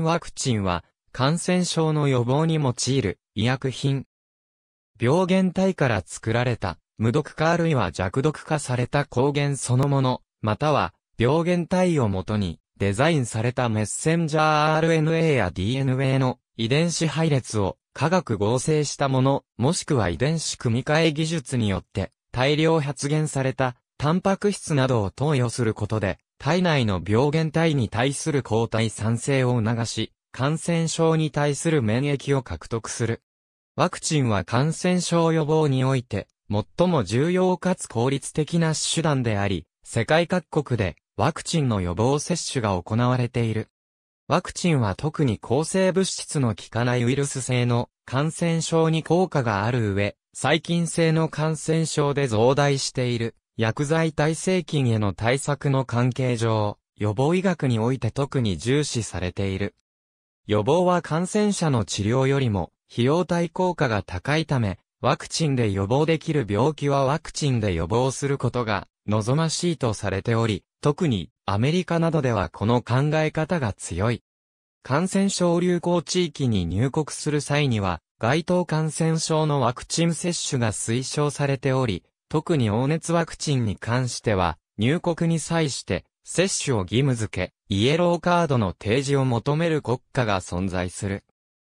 ワクチンは、感染症の予防に用いる医薬品。病原体から作られた、無毒化あるいは弱毒化された抗原そのもの、または病原体をもとにデザインされたメッセンジャー RNA や DNA の遺伝子配列を化学合成したもの、もしくは遺伝子組み換え技術によって大量発現されたタンパク質などを投与することで体内の病原体に対する抗体産生を促し、感染症に対する免疫を獲得する。ワクチンは感染症予防において、最も重要かつ効率的な手段であり、世界各国でワクチンの予防接種が行われている。ワクチンは特に抗生物質の効かないウイルス性の感染症に効果がある上、細菌性の感染症で増大している。薬剤耐性菌への対策の関係上、予防医学において特に重視されている。予防は感染者の治療よりも、費用対効果が高いため、ワクチンで予防できる病気はワクチンで予防することが望ましいとされており、特にアメリカなどではこの考え方が強い。感染症流行地域に入国する際には、該当感染症のワクチン接種が推奨されており、特に黄熱ワクチンに関しては、入国に際して、接種を義務付け、イエローカードの提示を求める国家が存在する。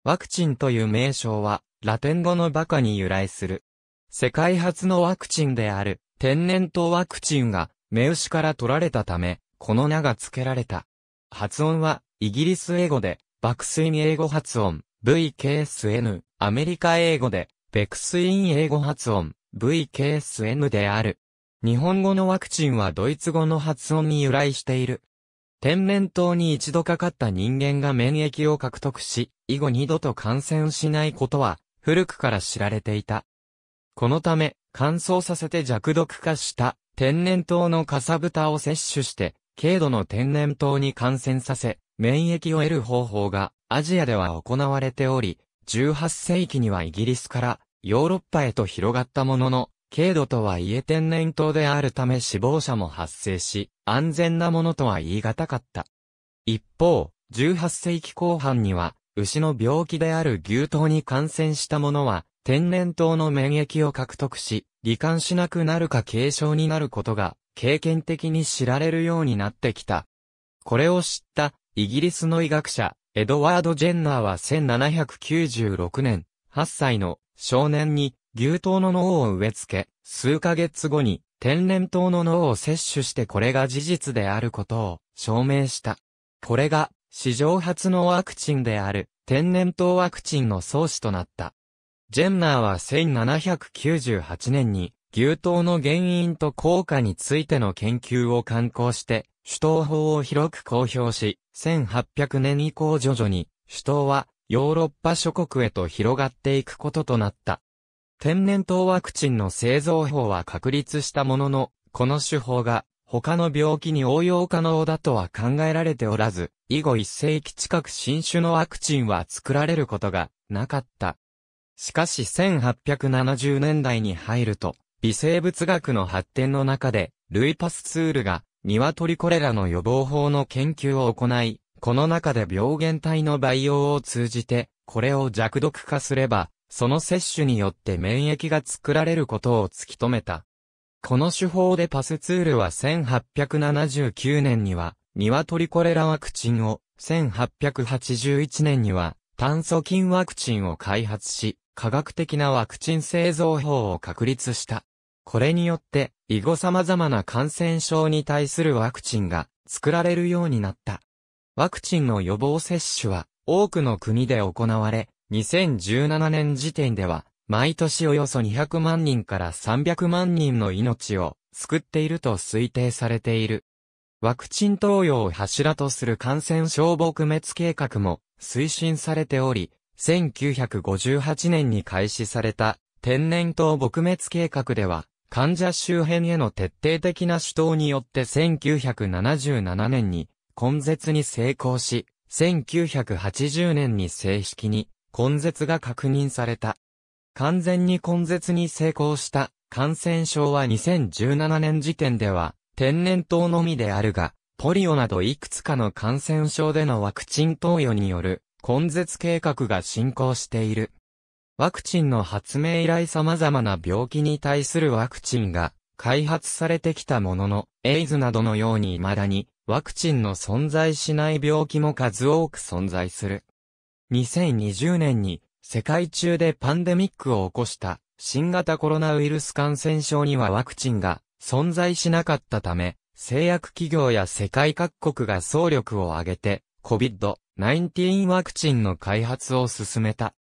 ワクチンという名称は、ラテン語のバカに由来する。世界初のワクチンである、天然痘ワクチンが、目牛から取られたため、この名が付けられた。発音は、イギリス英語で、爆睡英語発音、VKSN、アメリカ英語で、ベクスイン英語発音、VKSN である。日本語のワクチンはドイツ語の発音に由来している。天然痘に一度かかった人間が免疫を獲得し、以後二度と感染しないことは、古くから知られていた。このため、乾燥させて弱毒化した天然痘のかさぶたを摂取して、軽度の天然痘に感染させ、免疫を得る方法がアジアでは行われており、18世紀にはイギリスからヨーロッパへと広がったものの、軽度とはいえ天然痘であるため死亡者も発生し、安全なものとは言い難かった。一方、18世紀後半には、牛の病気である牛痘に感染したものは、天然痘の免疫を獲得し、罹患しなくなるか軽症になることが、経験的に知られるようになってきた。これを知った、イギリスの医学者、エドワード・ジェンナーは1796年、8歳の少年に牛糖の脳を植え付け、数ヶ月後に天然痘の脳を摂取してこれが事実であることを証明した。これが史上初のワクチンである天然痘ワクチンの創始となった。ジェンナーは1798年に牛糖の原因と効果についての研究を刊行して、主刀法を広く公表し、1800年以降徐々に、主刀はヨーロッパ諸国へと広がっていくこととなった。天然痘ワクチンの製造法は確立したものの、この手法が他の病気に応用可能だとは考えられておらず、以後1世紀近く新種のワクチンは作られることがなかった。しかし1870年代に入ると、微生物学の発展の中で、ルイパスツールが、鶏コレラの予防法の研究を行い、この中で病原体の培養を通じて、これを弱毒化すれば、その摂取によって免疫が作られることを突き止めた。この手法でパスツールは1879年には、ニワトリコレラワクチンを、1881年には、炭素菌ワクチンを開発し、科学的なワクチン製造法を確立した。これによって、以後様々な感染症に対するワクチンが作られるようになった。ワクチンの予防接種は多くの国で行われ、2017年時点では、毎年およそ200万人から300万人の命を救っていると推定されている。ワクチン投与を柱とする感染症撲滅計画も推進されており、1958年に開始された天然痘撲滅計画では、患者周辺への徹底的な主導によって1977年に根絶に成功し、1980年に正式に根絶が確認された。完全に根絶に成功した感染症は2017年時点では天然痘のみであるが、ポリオなどいくつかの感染症でのワクチン投与による根絶計画が進行している。ワクチンの発明以来様々な病気に対するワクチンが開発されてきたものの、エイズなどのように未だにワクチンの存在しない病気も数多く存在する。2020年に世界中でパンデミックを起こした新型コロナウイルス感染症にはワクチンが存在しなかったため、製薬企業や世界各国が総力を挙げて COVID-19 ワクチンの開発を進めた。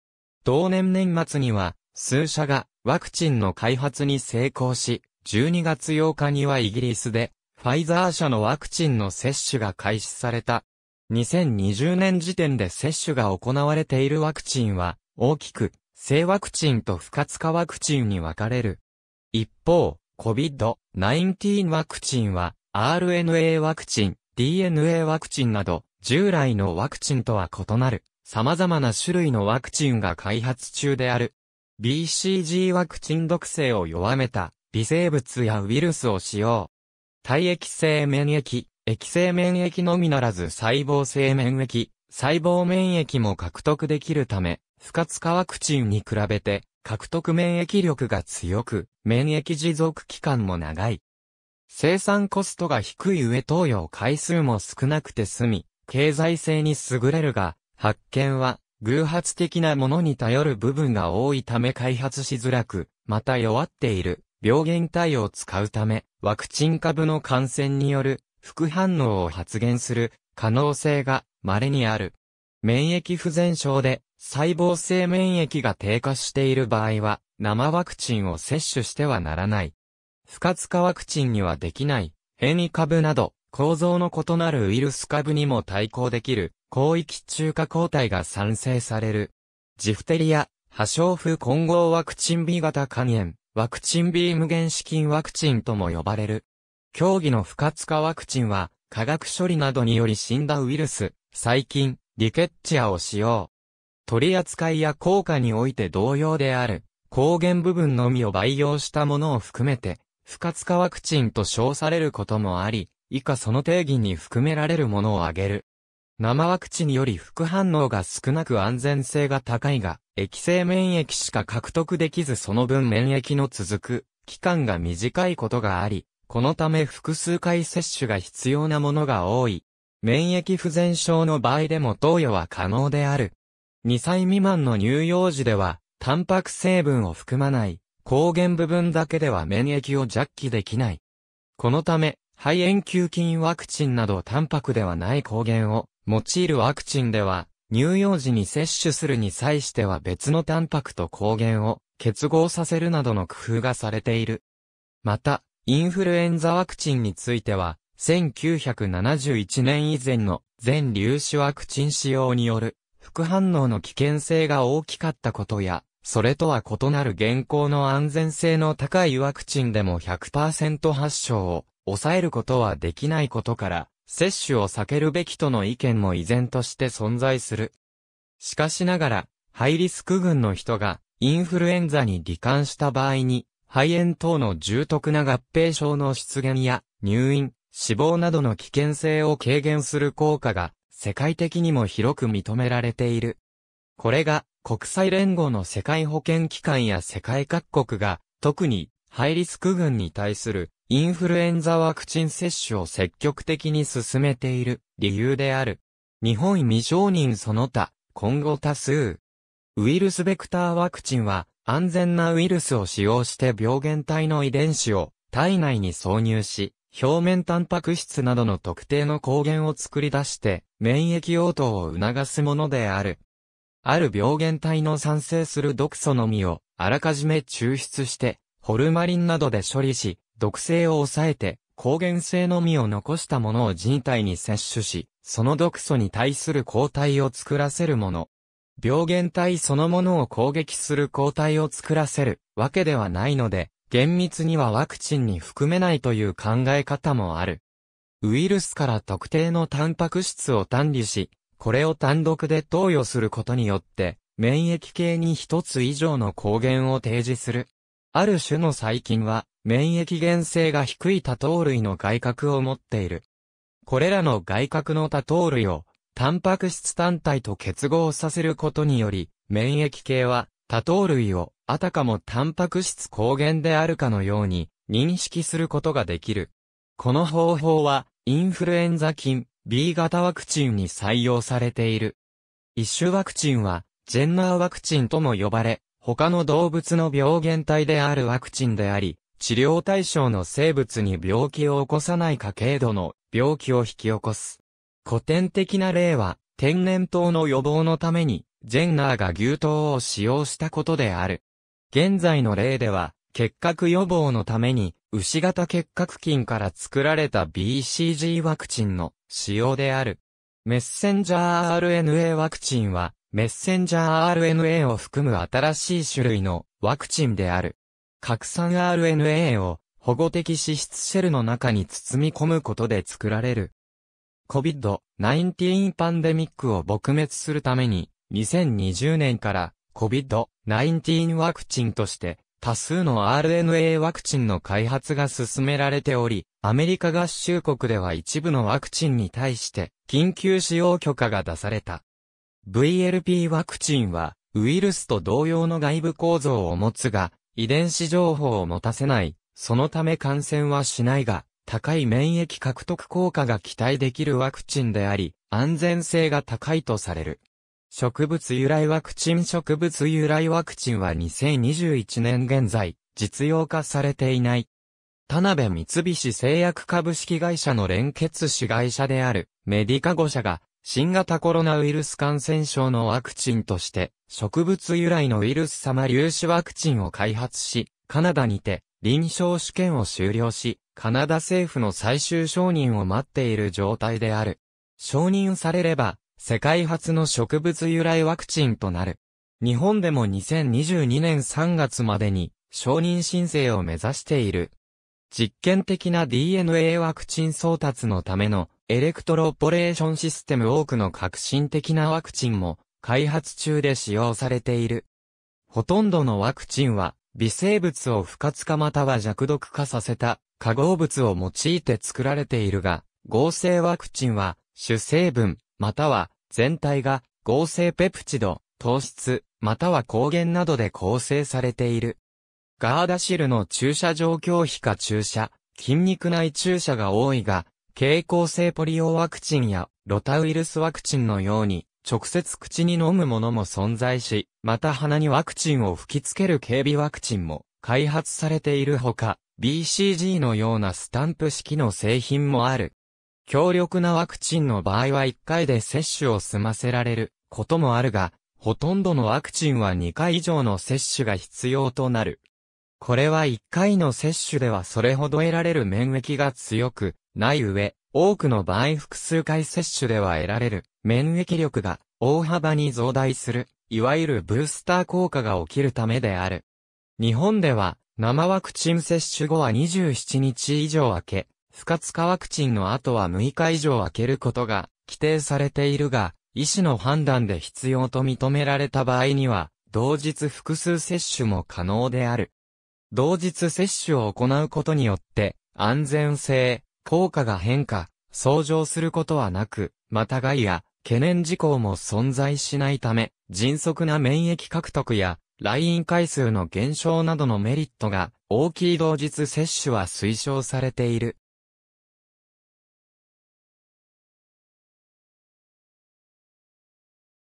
同年年末には数社がワクチンの開発に成功し、12月8日にはイギリスで、ファイザー社のワクチンの接種が開始された。2020年時点で接種が行われているワクチンは、大きく、性ワクチンと不活化ワクチンに分かれる。一方、COVID-19 ワクチンは、RNA ワクチン、DNA ワクチンなど、従来のワクチンとは異なる、様々な種類のワクチンが開発中である。BCG ワクチン毒性を弱めた、微生物やウイルスを使用。体液性免疫、液性免疫のみならず細胞性免疫、細胞免疫も獲得できるため、不活化ワクチンに比べて、獲得免疫力が強く、免疫持続期間も長い。生産コストが低い上投与回数も少なくて済み、経済性に優れるが、発見は偶発的なものに頼る部分が多いため開発しづらく、また弱っている。病原体を使うため、ワクチン株の感染による副反応を発現する可能性が稀にある。免疫不全症で細胞性免疫が低下している場合は生ワクチンを接種してはならない。不活化ワクチンにはできない変異株など構造の異なるウイルス株にも対抗できる広域中華抗体が産生される。ジフテリア、破傷風混合ワクチン B 型肝炎、ワクチンビーム原子菌ワクチンとも呼ばれる。競技の不活化ワクチンは、化学処理などにより死んだウイルス、細菌、リケッチアを使用。取り扱いや効果において同様である、抗原部分のみを培養したものを含めて、不活化ワクチンと称されることもあり、以下その定義に含められるものを挙げる。生ワクチンより副反応が少なく安全性が高いが、液性免疫しか獲得できずその分免疫の続く期間が短いことがあり、このため複数回接種が必要なものが多い。免疫不全症の場合でも投与は可能である。2歳未満の乳幼児では、タンパク成分を含まない抗原部分だけでは免疫を弱気できない。このため、肺炎球菌ワクチンなどタンパクではない抗原を用いるワクチンでは、乳幼児に接種するに際しては別のタンパクと抗原を結合させるなどの工夫がされている。また、インフルエンザワクチンについては、1971年以前の全粒子ワクチン使用による副反応の危険性が大きかったことや、それとは異なる現行の安全性の高いワクチンでも100%発症を抑えることはできないことから、接種を避けるべきとの意見も依然として存在する。しかしながら、ハイリスク群の人がインフルエンザに罹患した場合に、肺炎等の重篤な合併症の出現や入院、死亡などの危険性を軽減する効果が世界的にも広く認められている。これが国際連合の世界保健機関や世界各国が特にハイリスク群に対するインフルエンザワクチン接種を積極的に進めている理由である。日本未承認その他、今後多数。ウイルスベクターワクチンは安全なウイルスを使用して病原体の遺伝子を体内に挿入し、表面タンパク質などの特定の抗原を作り出して免疫応答を促すものである。ある病原体の産生する毒素のみをあらかじめ抽出してホルマリンなどで処理し、毒性を抑えて、抗原性のみを残したものを人体に摂取し、その毒素に対する抗体を作らせるもの。病原体そのものを攻撃する抗体を作らせるわけではないので、厳密にはワクチンに含めないという考え方もある。ウイルスから特定のタンパク質を単理し、これを単独で投与することによって、免疫系に一つ以上の抗原を提示する。ある種の細菌は、免疫原性が低い多糖類の外殻を持っている。これらの外殻の多糖類を、タンパク質単体と結合させることにより、免疫系は多糖類をあたかもタンパク質抗原であるかのように認識することができる。この方法は、インフルエンザ菌 B 型ワクチンに採用されている。一種ワクチンは、ジェンナーワクチンとも呼ばれ、他の動物の病原体であるワクチンであり、治療対象の生物に病気を起こさないか軽度の病気を引き起こす。古典的な例は、天然痘の予防のために、ジェンナーが牛痘を使用したことである。現在の例では、結核予防のために、牛型結核菌から作られた BCG ワクチンの使用である。メッセンジャー RNA ワクチンは、メッセンジャー RNA を含む新しい種類のワクチンである。核酸 RNA を保護的脂質シェルの中に包み込むことで作られる。COVID-19 パンデミックを撲滅するために、2020年から COVID-19 ワクチンとして多数の RNA ワクチンの開発が進められており、アメリカ合衆国では一部のワクチンに対して緊急使用許可が出された。VLP ワクチンはウイルスと同様の外部構造を持つが、遺伝子情報を持たせない、そのため感染はしないが、高い免疫獲得効果が期待できるワクチンであり、安全性が高いとされる。植物由来ワクチン植物由来ワクチンは2021年現在、実用化されていない。田辺三菱製薬株式会社の連結子会社であるメディカ5社が新型コロナウイルス感染症のワクチンとして、植物由来のウイルス様粒子ワクチンを開発し、カナダにて臨床試験を終了し、カナダ政府の最終承認を待っている状態である。承認されれば、世界初の植物由来ワクチンとなる。日本でも2022年3月までに承認申請を目指している。実験的な DNA ワクチン送達のためのエレクトロポレーションシステム多くの革新的なワクチンも開発中で使用されている。ほとんどのワクチンは微生物を不活化または弱毒化させた化合物を用いて作られているが、合成ワクチンは主成分または全体が合成ペプチド、糖質または抗原などで構成されている。ガーダシルの注射状況皮下注射、筋肉内注射が多いが、蛍光性ポリオワクチンやロタウイルスワクチンのように、直接口に飲むものも存在し、また鼻にワクチンを吹きつける警備ワクチンも開発されているほか、BCG のようなスタンプ式の製品もある。強力なワクチンの場合は1回で接種を済ませられることもあるが、ほとんどのワクチンは2回以上の接種が必要となる。これは1回の接種ではそれほど得られる免疫が強くない上、多くの場合複数回接種では得られる免疫力が大幅に増大する、いわゆるブースター効果が起きるためである。日本では生ワクチン接種後は27日以上明け、不活化ワクチンの後は6日以上空けることが規定されているが、医師の判断で必要と認められた場合には、同日複数接種も可能である。同日接種を行うことによって、安全性、効果が変化、相乗することはなく、また害や懸念事項も存在しないため、迅速な免疫獲得や、来院回数の減少などのメリットが大きい同日接種は推奨されている。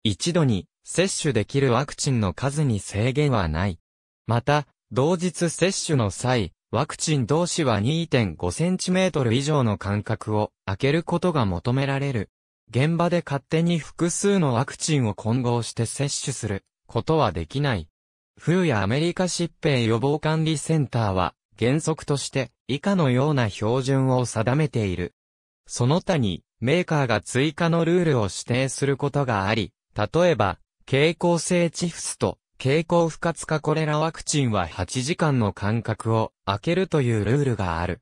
一度に接種できるワクチンの数に制限はない。また、同日接種の際、ワクチン同士は2.5センチメートル以上の間隔を空けることが求められる。現場で勝手に複数のワクチンを混合して接種することはできない。冬やアメリカ疾病予防管理センターは原則として以下のような標準を定めている。その他にメーカーが追加のルールを指定することがあり、例えば、蛍光性チフスと傾向不活化コレラワクチンは8時間の間隔を空けるというルールがある。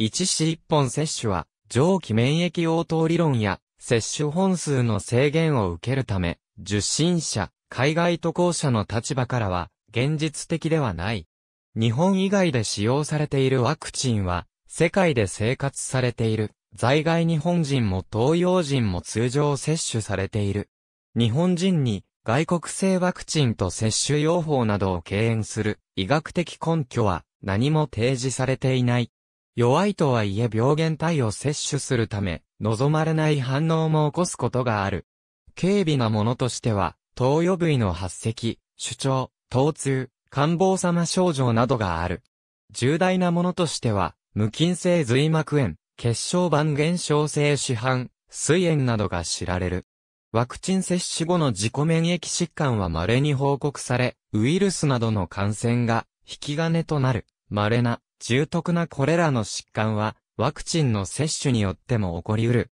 1市1本接種は、上記免疫応答理論や、接種本数の制限を受けるため、受診者、海外渡航者の立場からは、現実的ではない。日本以外で使用されているワクチンは、世界で生活されている、在外日本人も東洋人も通常接種されている。日本人に外国製ワクチンと接種用法などを敬遠する医学的根拠は何も提示されていない。弱いとはいえ病原体を摂取するため、望まれない反応も起こすことがある。軽微なものとしては、投与部位の発石、主張、疼痛、感冒様症状などがある。重大なものとしては、無菌性髄膜炎、血小板減少性市販、水炎などが知られる。ワクチン接種後の自己免疫疾患は稀に報告され、ウイルスなどの感染が引き金となる、稀な、重篤なこれらの疾患は、ワクチンの接種によっても起こりうる。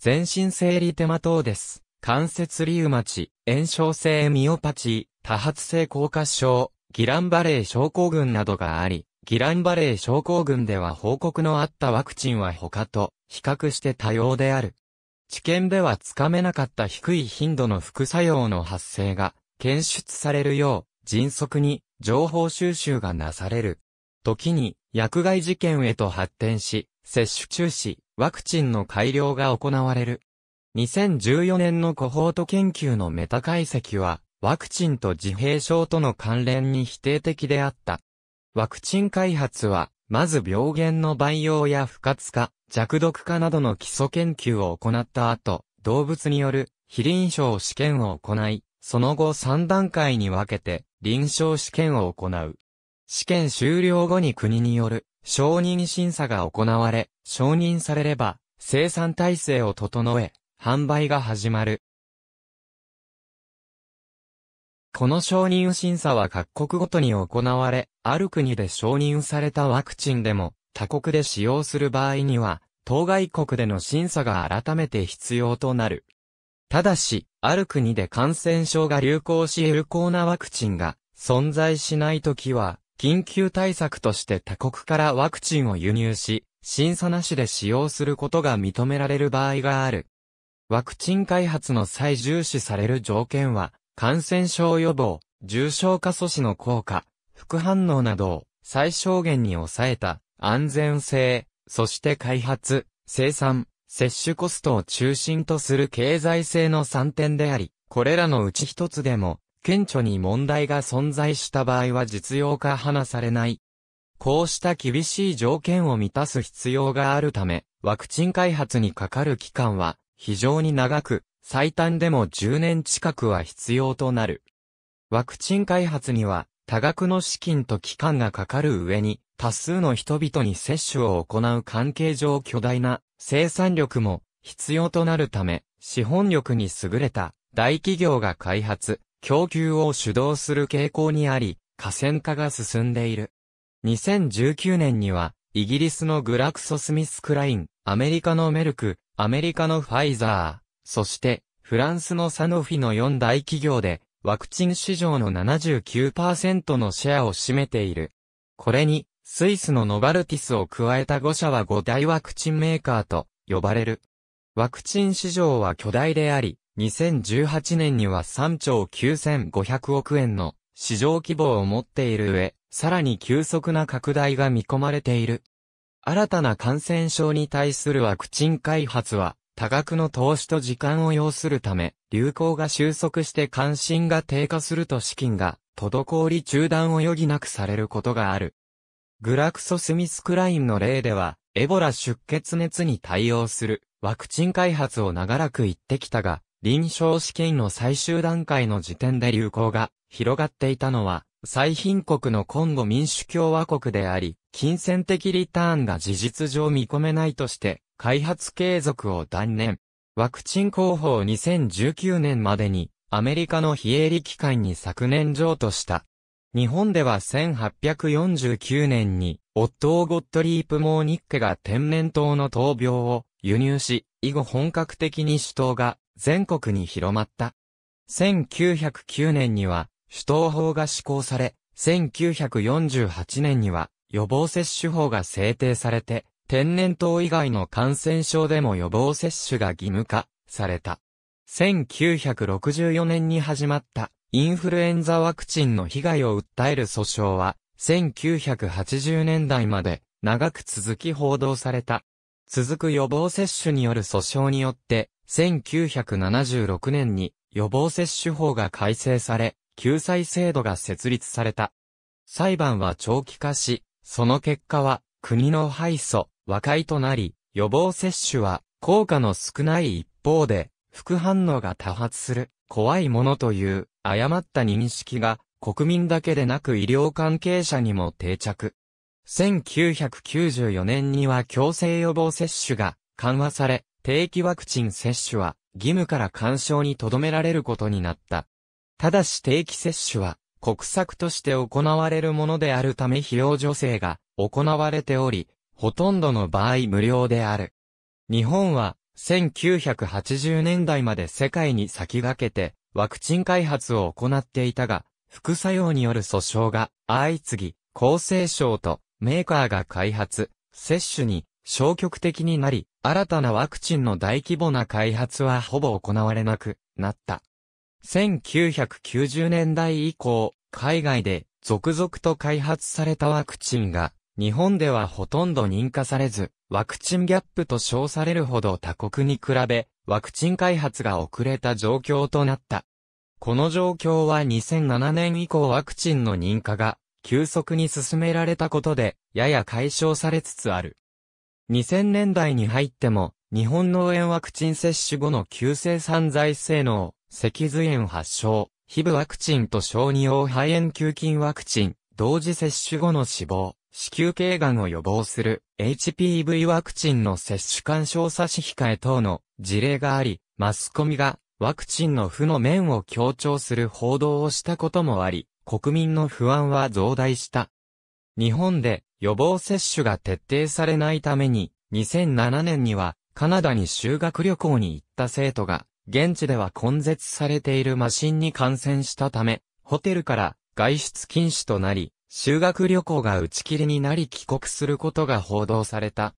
全身生理手間等です。関節リウマチ、炎症性ミオパチ多発性硬化症、ギランバレー症候群などがあり、ギランバレー症候群では報告のあったワクチンは他と比較して多様である。治験ではつかめなかった低い頻度の副作用の発生が検出されるよう、迅速に情報収集がなされる。時に薬害事件へと発展し、接種中止、ワクチンの改良が行われる。2014年のコホート研究のメタ解析は、ワクチンと自閉症との関連に否定的であった。ワクチン開発は、まず病原の培養や不活化、弱毒化などの基礎研究を行った後、動物による非臨床試験を行い、その後3段階に分けて臨床試験を行う。試験終了後に国による承認審査が行われ、承認されれば生産体制を整え、販売が始まる。この承認審査は各国ごとに行われ、ある国で承認されたワクチンでも、他国で使用する場合には、当該国での審査が改めて必要となる。ただし、ある国で感染症が流行し有効なワクチンが存在しないときは、緊急対策として他国からワクチンを輸入し、審査なしで使用することが認められる場合がある。ワクチン開発の際重視される条件は、感染症予防、重症化阻止の効果、副反応などを最小限に抑えた安全性、そして開発、生産、摂取コストを中心とする経済性の3点であり、これらのうち一つでも、顕著に問題が存在した場合は実用化離されない。こうした厳しい条件を満たす必要があるため、ワクチン開発にかかる期間は非常に長く、最短でも10年近くは必要となる。ワクチン開発には多額の資金と期間がかかる上に、多数の人々に接種を行う関係上巨大な生産力も必要となるため、資本力に優れた大企業が開発、供給を主導する傾向にあり、河川化が進んでいる。2019年には、イギリスのグラクソスミスクライン、アメリカのメルク、アメリカのファイザー、そして、フランスのサノフィの4大企業で、ワクチン市場の79%のシェアを占めている。これに、スイスのノバルティスを加えた5社は5大ワクチンメーカーと呼ばれる。ワクチン市場は巨大であり、2018年には3兆9500億円の市場規模を持っている上、さらに急速な拡大が見込まれている。新たな感染症に対するワクチン開発は、多額の投資と時間を要するため、流行が収束して関心が低下すると資金が、滞り中断を余儀なくされることがある。グラクソスミスクラインの例では、エボラ出血熱に対応するワクチン開発を長らく言ってきたが、臨床試験の最終段階の時点で流行が広がっていたのは、最貧国のコンゴ民主共和国であり、金銭的リターンが事実上見込めないとして、開発継続を断念。ワクチン広報2019年までに、アメリカの非営利機関に昨年譲渡した。日本では1849年に、オットー・ゴットリープ・モーニッケが天然痘の闘病を輸入し、以後本格的に首都が全国に広まった。1909年には、首都法が施行され、1948年には、予防接種法が制定されて、天然痘以外の感染症でも予防接種が義務化された。1964年に始まったインフルエンザワクチンの被害を訴える訴訟は1980年代まで長く続き報道された。続く予防接種による訴訟によって1976年に予防接種法が改正され救済制度が設立された。裁判は長期化し、その結果は国の敗訴、和解となり、予防接種は効果の少ない一方で、副反応が多発する、怖いものという誤った認識が国民だけでなく医療関係者にも定着。1994年には強制予防接種が緩和され、定期ワクチン接種は義務から干渉に留められることになった。ただし定期接種は国策として行われるものであるため費用助成が行われており、ほとんどの場合無料である。日本は、1980年代まで世界に先駆けて、ワクチン開発を行っていたが、副作用による訴訟が相次ぎ、厚生省とメーカーが開発、接種に消極的になり、新たなワクチンの大規模な開発はほぼ行われなくなった。1990年代以降、海外で続々と開発されたワクチンが日本ではほとんど認可されず、ワクチンギャップと称されるほど他国に比べ、ワクチン開発が遅れた状況となった。この状況は2007年以降ワクチンの認可が急速に進められたことで、やや解消されつつある。2000年代に入っても、日本の炎ワクチン接種後の急性散在性能、脊髄炎発症、皮膚ワクチンと小児用肺炎球菌ワクチン、同時接種後の死亡、子宮頸がんを予防する HPV ワクチンの接種干渉差し控え等の事例があり、マスコミがワクチンの負の面を強調する報道をしたこともあり、国民の不安は増大した。日本で予防接種が徹底されないために、2007年にはカナダに修学旅行に行った生徒が、現地では根絶されているマシンに感染したため、ホテルから外出禁止となり、修学旅行が打ち切りになり帰国することが報道された。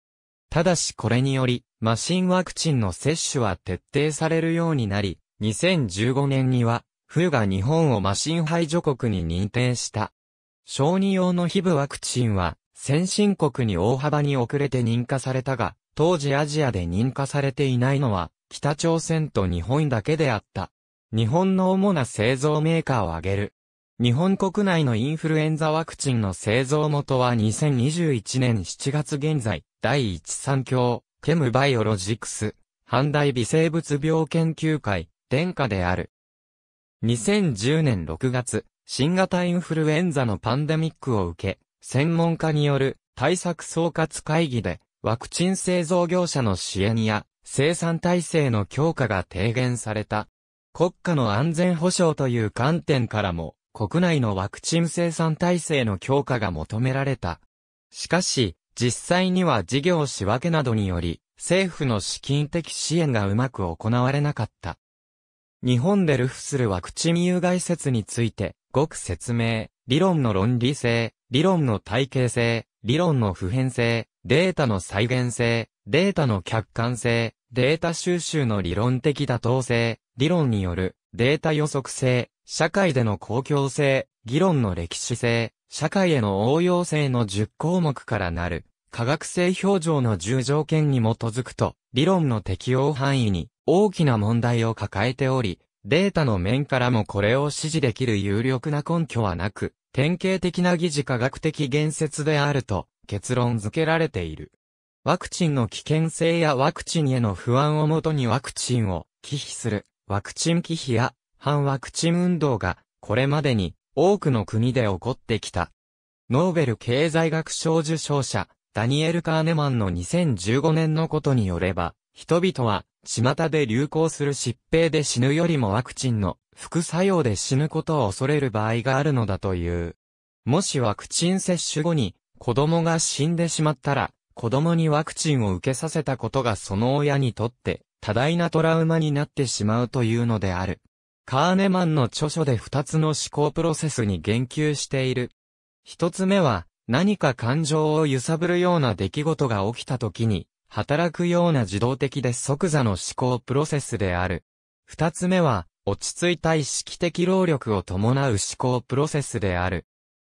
ただしこれにより、マシンワクチンの接種は徹底されるようになり、2015年には、冬が日本をマシン排除国に認定した。小児用の皮膚ワクチンは、先進国に大幅に遅れて認可されたが、当時アジアで認可されていないのは、北朝鮮と日本だけであった。日本の主な製造メーカーを挙げる。日本国内のインフルエンザワクチンの製造元は2021年7月現在、第一三共、ケムバイオロジクス、半大微生物病研究会、殿下である。2010年6月、新型インフルエンザのパンデミックを受け、専門家による対策総括会議で、ワクチン製造業者の支援や生産体制の強化が提言された。国家の安全保障という観点からも、国内のワクチン生産体制の強化が求められた。しかし、実際には事業仕分けなどにより、政府の資金的支援がうまく行われなかった。日本でルフするワクチン有害説について、ごく説明、理論の論理性、理論の体系性、理論の普遍性、データの再現性、データの客観性、データ収集の理論的妥当性、理論によるデータ予測性、社会での公共性、議論の歴史性、社会への応用性の10項目からなる、科学性表情の10条件に基づくと、理論の適用範囲に大きな問題を抱えており、データの面からもこれを支持できる有力な根拠はなく、典型的な疑似科学的言説であると結論付けられている。ワクチンの危険性やワクチンへの不安をもとにワクチンを忌避する、ワクチン忌避や反ワクチン運動が、これまでに多くの国で起こってきた。ノーベル経済学賞受賞者、ダニエル・カーネマンの2015年のことによれば、人々は、巷で流行する疾病で死ぬよりもワクチンの副作用で死ぬことを恐れる場合があるのだという。もしワクチン接種後に子供が死んでしまったら、子供にワクチンを受けさせたことがその親にとって多大なトラウマになってしまうというのである。カーネマンの著書で二つの思考プロセスに言及している。一つ目は、何か感情を揺さぶるような出来事が起きた時に、働くような自動的で即座の思考プロセスである。二つ目は、落ち着いた意識的労力を伴う思考プロセスである。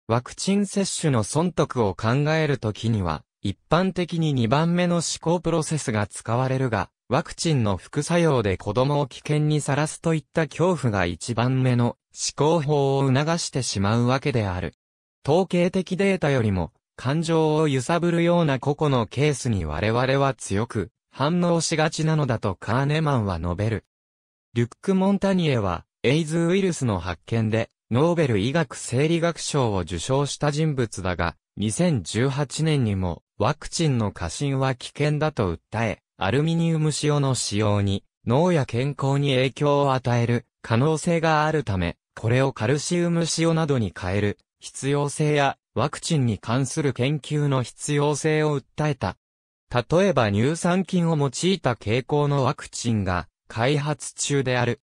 ワクチン接種の損得を考えるときには、一般的に2番目の思考プロセスが使われるが、ワクチンの副作用で子供を危険にさらすといった恐怖が1番目の思考法を促してしまうわけである。統計的データよりも、感情を揺さぶるような個々のケースに我々は強く反応しがちなのだとカーネマンは述べる。リュック・モンタニエは、エイズウイルスの発見で、ノーベル医学生理学賞を受賞した人物だが、2018年にも、ワクチンの過信は危険だと訴え、アルミニウム塩の使用に脳や健康に影響を与える可能性があるため、これをカルシウム塩などに変える必要性やワクチンに関する研究の必要性を訴えた。例えば乳酸菌を用いた傾向のワクチンが開発中である。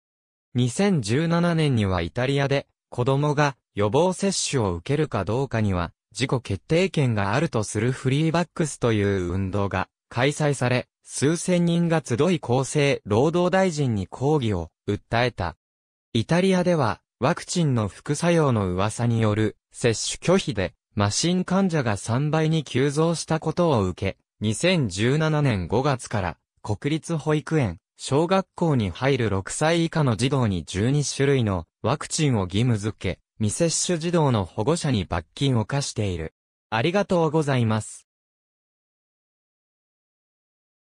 2017年にはイタリアで子供が予防接種を受けるかどうかには自己決定権があるとするフリーバックスという運動が開催され、数千人が集い厚生労働大臣に抗議を訴えた。イタリアではワクチンの副作用の噂による接種拒否でマシン患者が3倍に急増したことを受け、2017年5月から国立保育園、小学校に入る6歳以下の児童に12種類のワクチンを義務付け、未接種児童の保護者に罰金を課している。ありがとうございます。